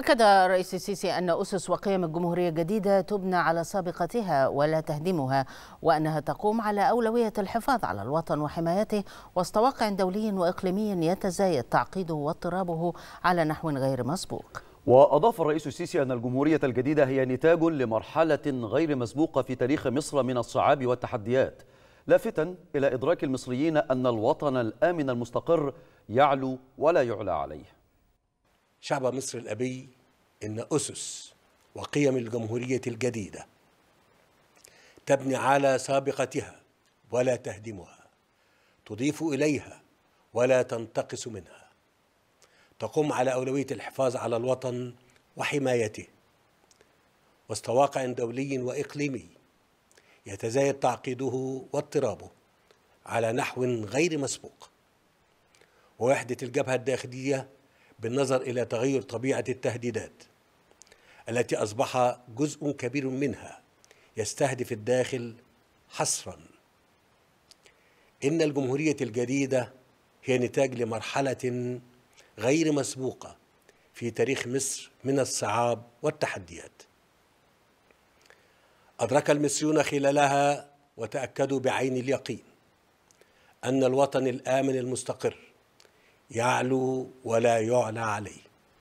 أكد الرئيس السيسي أن أسس وقيم الجمهورية الجديدة تبنى على سابقتها ولا تهدمها وأنها تقوم على أولوية الحفاظ على الوطن وحمايته وسط واقع دولي وإقليمي يتزايد تعقيده واضطرابه على نحو غير مسبوق وأضاف الرئيس السيسي أن الجمهورية الجديدة هي نتاج لمرحلة غير مسبوقة في تاريخ مصر من الصعاب والتحديات لافتا إلى إدراك المصريين أن الوطن الآمن المستقر يعلو ولا يعلى عليه شعب مصر الأبي إن أسس وقيم الجمهورية الجديدة تبني على سابقتها ولا تهدمها تضيف إليها ولا تنتقص منها تقوم على أولوية الحفاظ على الوطن وحمايته وسط واقع دولي وإقليمي يتزايد تعقيده واضطرابه على نحو غير مسبوق ووحدة الجبهة الداخلية بالنظر إلى تغير طبيعة التهديدات التي أصبح جزء كبير منها يستهدف الداخل حصرا إن الجمهورية الجديدة هي نتاج لمرحلة غير مسبوقة في تاريخ مصر من الصعاب والتحديات أدرك المصريون خلالها وتأكدوا بعين اليقين أن الوطن الآمن المستقر يعلو ولا يعلى عليه